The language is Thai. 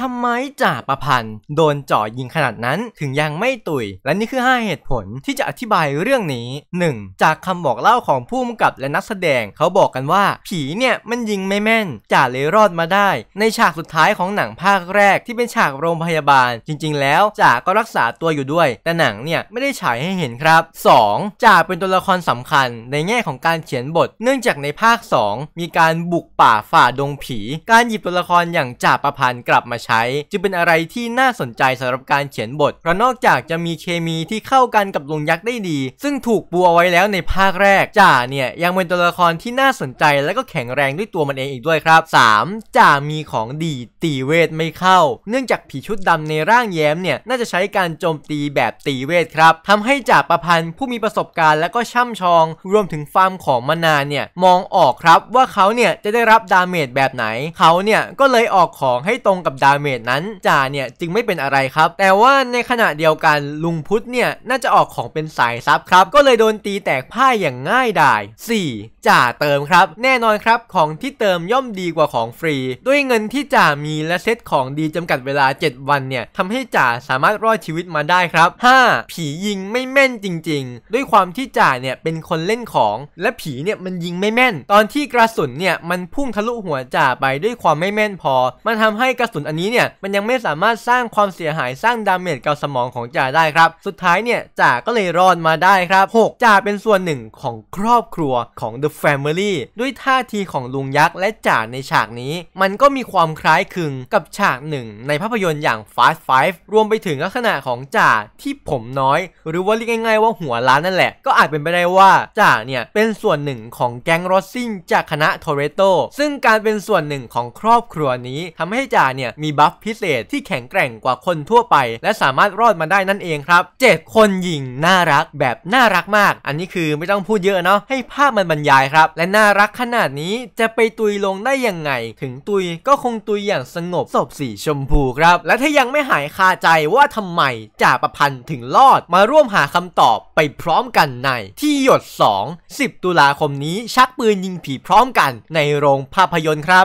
ทำไมจ่าประพันธ์โดนจ่อยิงขนาดนั้นถึงยังไม่ตุย และนี่คือ 5 เหตุผลที่จะอธิบายเรื่องนี้ 1. จากคำบอกเล่าของผู้กำกับและนักแสดงเขาบอกกันว่า ผีเนี่ยมันยิงไม่แม่น จ่าเลยรอดมาได้ ในฉากสุดท้ายของหนังภาคแรกที่เป็นฉากโรงพยาบาล จริงๆแล้วจ่าก็รักษาตัวอยู่ด้วย แต่หนังเนี่ยไม่ได้ฉายให้เห็นครับ 2. จ่าเป็นตัวละครสำคัญ ในแง่ของการเขียนบท เนื่องจากในภาค 2 มีการบุกป่าฝ่าดงผี การหยิบตัวละครอย่างจ่าประพันธ์กลับมาช้จึงเป็นอะไรที่น่าสนใจสำหรับการเขียนบท เพราะนอกจากจะมีเคมีที่เข้ากันกับลุงยักษ์ได้ดี ซึ่งถูกปูเอาไว้แล้วในภาคแรก จ่าเนี่ย ยังเป็นตัวละครที่น่าสนใจ และก็แข็งแรงด้วยตัวมันเองอีกด้วยครับ 3. จ่ามีของดีตีเวทไม่เข้า เนื่องจากผีชุดดำในร่างแย้มเนี่ย น่าจะใช้การโจมตีแบบตีเวทครับ ทำให้จ่าประพันธ์ผู้มีประสบการณ์และก็ช่ำชอง รวมถึงฟาร์มของมานานเนี่ยมองออกครับ ว่าเขาเนี่ยจะได้รับดาเมจแบบไหน เขาเนี่ยก็เลยออกของให้ตรงกับดาเมจนั้นจ่าเนี่ยจึงไม่เป็นอะไรครับ แต่ว่าในขณะเดียวกันลุงพุทธเนี่ยน่าจะออกของเป็นสายซับครับก็เลยโดนตีแตกพ่ายอย่างง่ายดาย 4. จ่าเติมครับแน่นอนครับของที่เติมย่อมดีกว่าของฟรีด้วยเงินที่จ่ามีและเซตของดีจำกัดเวลา 7 วันเนี่ยทำให้จ่าสามารถรอดชีวิตมาได้ครับ 5. ผียิงไม่แม่นจริง ๆ ด้วยความที่จ่าเนี่ยเป็นคนเล่นของ และผีเนี่ยมันยิงไม่แม่น ตอนที่กระสุนเนี่ยมันพุ่งทะลุหัวจ่าไปด้วยความไม่แม่นพอ มันทำให้กระสุนอันนี้ี้เนี่ยมันยังไม่สามารถสร้างความเสียหายสร้างดาเมจกับสมองของจ่าได้ครับ สุดท้ายเนี่ยจ่าก็เลยรอดมาได้ครับ 6จ่าเป็นส่วนหนึ่งของครอบครัวของ The Family ด้วยท่าทีของลุงยักษ์และจ่าในฉากนี้ มันก็มีความคล้ายคลึงกับฉากหนึ่งในภาพยนตร์อย่าง Fast Five รวมไปถึงลักษณะของจ่าที่ผมน้อย หรือว่าเรียกง่ายๆว่าหัวล้านนั่นแหละก็อาจเป็นไปได้ว่าจ่าเนี่ยเป็นส่วนหนึ่งของแก๊งรอสซิ่งจากคณะโทเรโตซึ่งการเป็นส่วนหนึ่งของครอบครัวนี้ทำให้จ่าเนี่ยมีบัฟพิเศษที่แข็งแกร่งกว่าคนทั่วไป และสามารถรอดมาได้นั่นเองครับ7คนหญิงน่ารักแบบน่ารักมาก อันนี้คือไม่ต้องพูดเยอะเนาะให้ภาพมันบรรยายครับ และน่ารักขนาดนี้จะไปตุยลงได้ยังไง ถึงตุยก็คงตุยอย่างสงบศพสีชมพูครับ และถ้ายังไม่หายคาใจว่าทำไมจ่าประพันธ์ถึงรอดมาร่วมหาคำตอบไปพร้อมกันในที่หยด2 10ตุลาคมนี้ ชักปืนยิงผีพร้อมกัน ในโรงภาพยนตร์ครับ